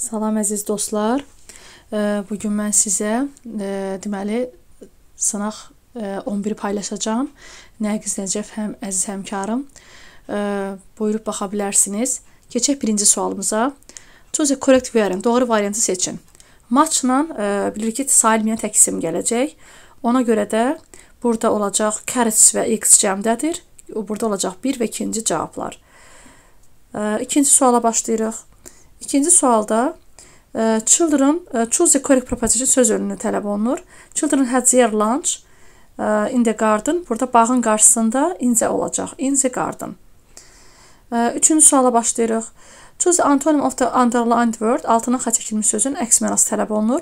Salam əziz dostlar. Bu gün mən sizə e, deməli sınaq 11 e, paylaşacağım. Nəqiz Nəcəf həm əziz həmkarım. E, buyurub baxa bilərsiniz. Keçək birinci sualımıza. Choose a correct variant. Doğru variantı seçin. Matchla bilirik ki, salimiyyən təqsim gələcək. Ona görə də burada olacaq carrots və x cəmdədir. Burada olacaq 1 və 2-ci cavablar. İkinci suala başlayırıq. İkinci sualda e, children e, choose the correct preposition söz ölünü tələb olunur. Children had their lunch e, in the garden. Burada bağın qarşısında in the olacaq. In the garden. Üçüncü suala başlayırıq. Choose the antonym of the underlined word. Altına xətt çəkilmiş sözün əks mənası tələb olunur.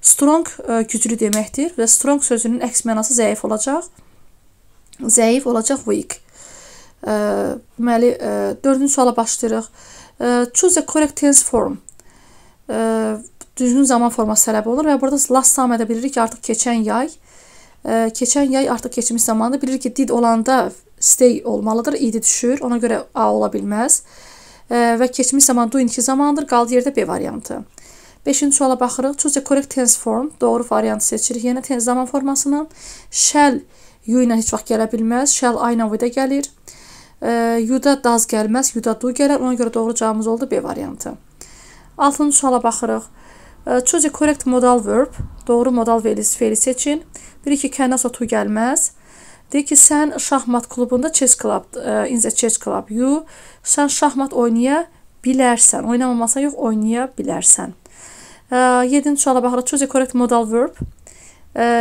Strong güclü deməkdir və strong sözünün əks mənası zəif olacaq. Zəif olacaq weak. Deməli, dördüncü suala başlayırıq. Choose the correct tense form. Düzgün zaman forması tələb olunur və burada last samədə bilirik ki, artıq keçən yay, keçən yay artıq keçmiş zamanı bilirik ki, did olanda stay olmalıdır, idi düşür, ona görə A ola bilməz. Və keçmiş zaman doing zamandır, qaldı yerdə B variantı. 5-ci suala baxırıq. Choose the correct tense form. Doğru variantı seçirik. Yenə tense zaman formasını. Shall you ilə heç vaxt gələ bilməz. Shall I ilə with-ə gəlir. Yuda daz gəlməz, yuda du gələr. Ona görə doğru cavabımız oldu B variantı. 6-cı suala baxırıq. Choose a correct modal verb. Doğru modal feili seçin. Bir iki kəndən sonra tu gəlməz. Deyir ki, sən şahmat klubunda chess club, e, inzə chess club you. Sən şahmat oynaya bilərsən. Oynamamasan yox, oynaya bilərsən. 7-ci suala baxırıq. Choose a correct modal verb.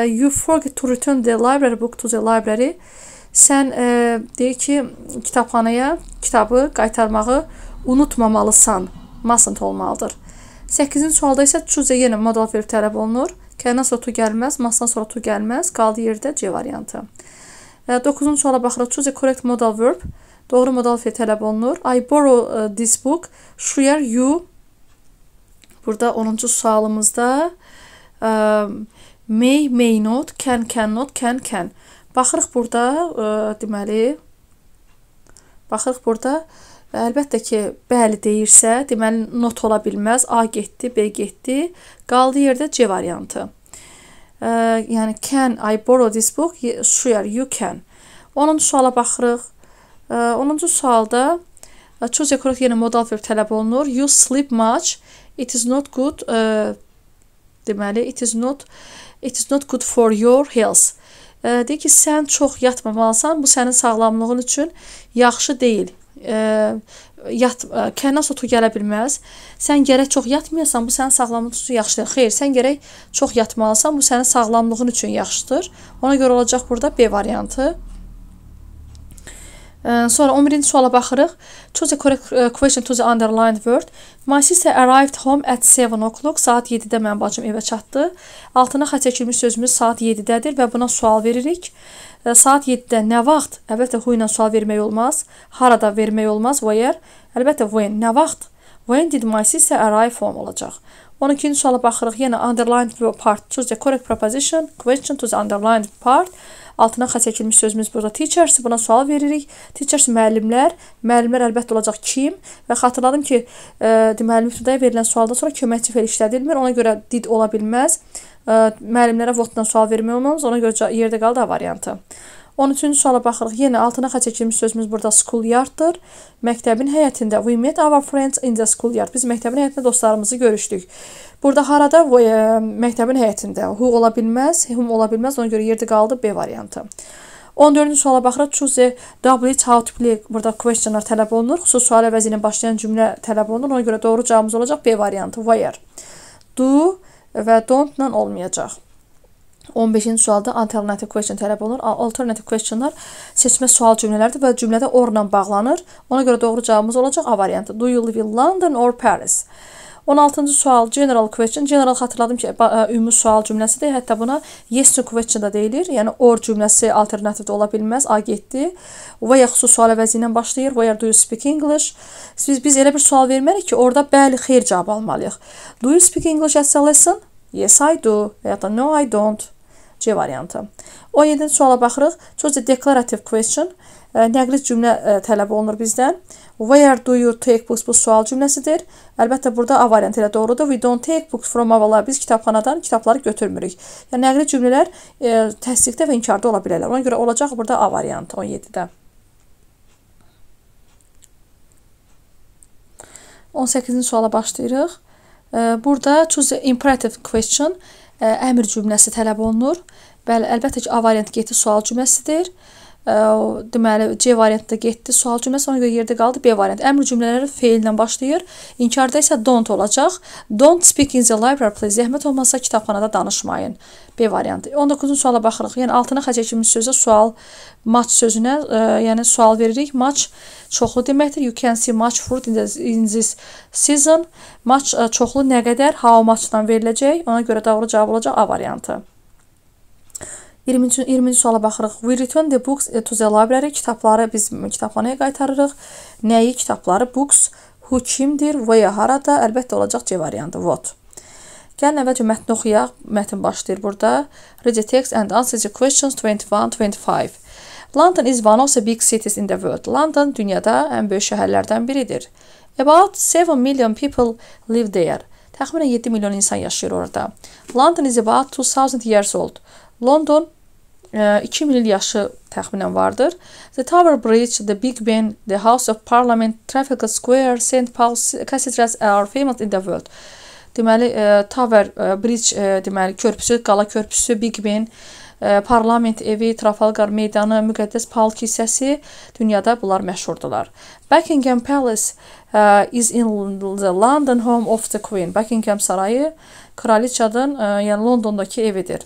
You forget to return the library book to the library sən e, deyir ki, kitabxanaya kitabı qaytarmağı unutmamalısan. Mustn't olmalıdır. 8-ci sualda isə choose yenə modal verb tələb olunur. Kəlmədən sonra to gəlməz, mustdan sonra to gəlməz, qaldı yerdə C variantı. 9-cu suala baxırıq. Choose correct modal verb. Doğru modal verb tələb olunur. I borrow uh, this book. Share you Burada 10-cu sualımızda um, may, may not, can, cannot, can, can. Baxırıq burada, ə, e, deməli, baxırıq burada, əlbəttə ki, bəli deyirsə, deməli, not ola bilməz. A getdi, B getdi, qaldı yerdə C variantı. Ə, e, yəni, can I borrow this book? Sure, you can. 10-cu suala baxırıq. 10-cu e, sualda, choose correct yerinə modal verb tələb olunur. You sleep much. It is not good. Ə, deməli, it is not it is not good for your health. E, deyir ki, sən çox yatmamalısan, bu sənin sağlamlığın üçün yaxşı deyil. E, yat kəhnas otu gələ bilməz. Sən gərək çox yatmayasan, bu sənin sağlamlığın üçün yaxşıdır. Xeyr, sən gərək çox yatmalısan, bu sənin sağlamlığın üçün yaxşıdır. Ona görə olacaq burada B variantı. Sonra 11-ci suala baxırıq. Choose a correct question to the underlined word. My sister arrived home at 7 o'clock. Saat 7-də mənim bacım evə çatdı. Altına xətt çəkilmiş sözümüz saat 7-dədir və buna sual veririk. Saat 7-də nə vaxt? Əlbəttə who ilə sual vermək olmaz. Harada vermək olmaz. Where? Əlbəttə when. Nə vaxt? When did my sister arrive home olacaq? 12-ci suala baxırıq. Yenə underlined part. Choose the correct preposition. Question to the underlined part. Altına xətt çəkilmiş sözümüz burada teachers. Buna sual veririk. Teachers müəllimlər. Müəllimlər əlbəttə olacaq kim? Və xatırladım ki, e, deməli mübtədaya verilən sualdan sonra köməkçi fel işlədilmir. Ona görə did ola bilməz. E, müəllimlərə vaxtdan sual vermək olmamız. Ona görə yerdə qaldı A variantı. 13-cü suala baxırıq. Yenə altına xətt çəkilmiş sözümüz burada schoolyarddır. Məktəbin həyətində we met our friends in the schoolyard. Biz məktəbin həyətində dostlarımızı görüşdük. Burada harada? We, ə, e, məktəbin həyətində. Who ola bilməz, whom ola bilməz. Ona görə yerdə qaldı B variantı. 14-cü suala baxırıq. Choose W how to play. Burada questionlar tələb olunur. Xüsusi sual əvəzi ilə başlayan cümlə tələb olunur. Ona görə doğru cavabımız olacaq B variantı. Where. Do və don't-la olmayacaq. 15-ci sualda alternative question tələb olunur. Alternative questionlar seçmə sual cümlələrdir və cümlədə orla bağlanır. Ona görə doğru cavabımız olacaq A variantı. Do you live in London or Paris? 16-cı sual general question. General xatırladım ki, e, ümumi sual cümləsidir. Hətta buna yes no question da deyilir. Yəni or cümləsi alternativ də ola bilməz. A getdi. Və ya xüsusi sual əvəzi ilə başlayır. Where do you speak English? Siz biz elə bir sual verməliyik ki, orada bəli, xeyr cavabı almalıyıq. Do you speak English as a lesson? Yes, I do və ya da No, I don't. C variantı. 17-ci suala baxırıq. Çoxca declarative question e, nəqli cümlə e, tələb olunur bizdən. Where do you take books? Bu sual cümləsidir. Əlbəttə burada A variantı ilə doğrudur. We don't take books from our Biz kitabxanadan kitabları götürmürük. Yəni nəqli cümlələr e, təsdiqdə və inkarda ola bilərlər. Ona görə olacaq burada A variantı 17-də. 18-ci suala başlayırıq. Burada choose imperative question e, əmr cümləsi tələb olunur. Bəli, əlbəttə ki, A variantı geti sual cümləsidir deməli C variantı getdi. Sual cümləsi ona görə yerdə qaldı B variantı. Əmr cümlələri feillə başlayır. İnkarda isə don't olacaq. Don't speak in the library please. Zəhmət olmasa kitabxanada danışmayın. B variantı. 19-cu suala baxırıq. Yəni altına xərcək kimi sözə sual match sözünə, ə, yəni sual veririk. Match çoxlu deməkdir. You can see match fruit in, the, in this season. Match çoxlu nə qədər? How much-dan veriləcək? Ona görə doğru cavab olacaq A variantı. 20-ci 20-ci suala baxırıq. We return the books to the library. Kitabları biz kitabxanaya qaytarırıq. Nəyi? Kitabları, books, who kimdir, where, harada? Əlbəttə olacaq C variantı. What. Gəlin əvvəlcə mətni oxuyaq. Mətn başlayır burada. Read the text and answer the questions 21, 25. London is one of the big cities in the world. London dünyada ən böyük şəhərlərdən biridir. About 7 million people live there. Təxminən 7 milyon insan yaşayır orada. London is about 2000 years old. London 2000 e, il yaşı təxminən vardır. The Tower Bridge, the Big Ben, the House of Parliament, Trafalgar Square, St Paul's cathedrals are famous in the world. Deməli, ə, e, Tower ə, e, Bridge, ə, deməli, körpüsü, qala körpüsü, Big Ben, ə, parlament evi, Trafalgar meydanı, müqəddəs Paul kilsəsi dünyada bunlar məşhurdular. Buckingham Palace ə, is in the London home of the Queen. Buckingham sarayı kraliçanın, yəni Londondakı evidir.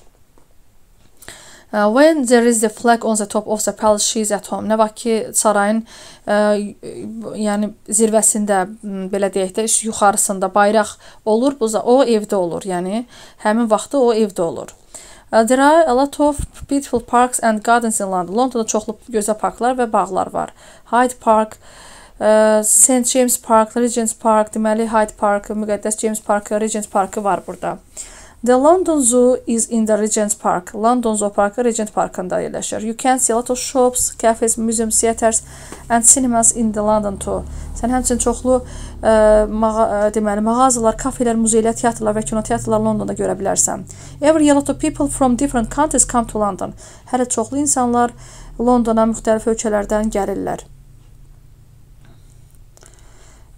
Uh, when there is the flag on the top of the palace, she is at home. Nə vaxt ki, sarayın ə, uh, yəni zirvəsində mm, belə deyək də, yuxarısında bayraq olur, bu o evdə olur. Yəni həmin vaxtı o evdə olur. Uh, there are a lot of beautiful parks and gardens in London. Londonda çoxlu gözəl parklar və bağlar var. Hyde Park, St James Park, Regent's Park, deməli Hyde Park, Müqəddəs James Park, Regent's Parkı var burada. The London Zoo is in the Regent Park. London Zoo Parkı Regent Parkında yerləşir. You can see a lot of shops, cafes, museums, theaters and cinemas in the London too. Sən həmçinin çoxlu ə, e, mağa, ə, e, deməli mağazalar, kafelər, muzeylər, teatrlar və kinoteatrlar Londonda görə bilərsən. Every year a lot of people from different countries come to London. Hələ çoxlu insanlar Londona müxtəlif ölkələrdən gəlirlər.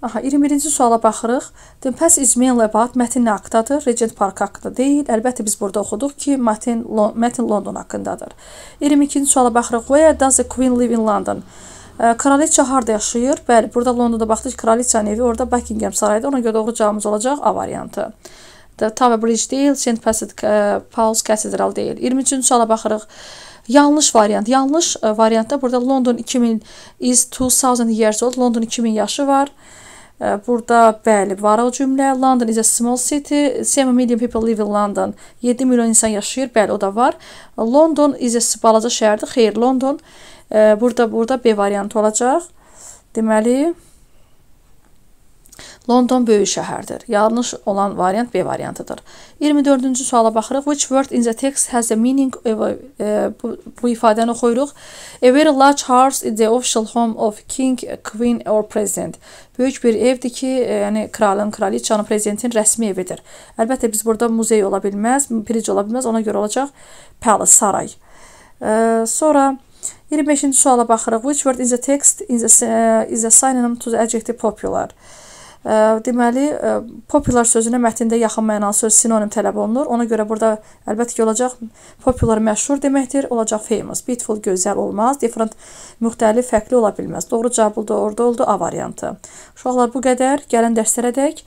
Aha, 21-ci suala baxırıq. Then past is mainly about Mətin nə haqqdadır? Regent Park haqqında deyil. Əlbəttə biz burada oxuduq ki, Mətin Lon Mətin London haqqındadır. 22-ci suala baxırıq. Where does the Queen live in London? Kraliça harda yaşayır? Bəli, burada Londonda baxdıq ki, kraliçanın evi orada Buckingham sarayıda. Ona görə doğru cavabımız olacaq A variantı. The Tower Bridge deyil, St. Paul's Cathedral deyil. 23-cü suala baxırıq. Yanlış variant. Yanlış variantda burada London 2000 is 2000 years old. London 2000 yaşı var. Burada bəli, var o cümlə. London is a small city. 7 million people live in London. 7 milyon insan yaşayır. Bəli, o da var. London is a balaca şəhərdir. Xeyr, London e, burada burada B variantı olacaq. Deməli, London böyük şəhərdir. Yanlış olan variant B variantıdır. 24-cü suala baxırıq. Which word in the text has a meaning? A, e, bu, bu ifadəni oxuyuruq. A very large house is the official home of king, queen or president. Böyük bir evdir ki, e, yəni kralın, kraliçanın, prezidentin rəsmi evidir. Əlbəttə biz burada muzey ola bilməz, piric ola bilməz, ona görə olacaq palace, saray. E, sonra 25-ci suala baxırıq. Which word in the text is a, uh, is a synonym to the adjective popular? Deməli, popular sözünə mətndə yaxın mənalı söz sinonim tələb olunur. Ona görə burada əlbəttə ki, olacaq popular məşhur deməkdir, olacaq famous, beautiful gözəl olmaz, different müxtəlif, fərqli ola bilməz. Doğru cavab da orada oldu A variantı. Uşaqlar bu qədər. Gələn dərslərədək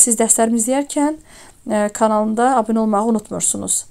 siz dərslərimizi izləyərkən kanalında abunə olmağı unutmursunuz.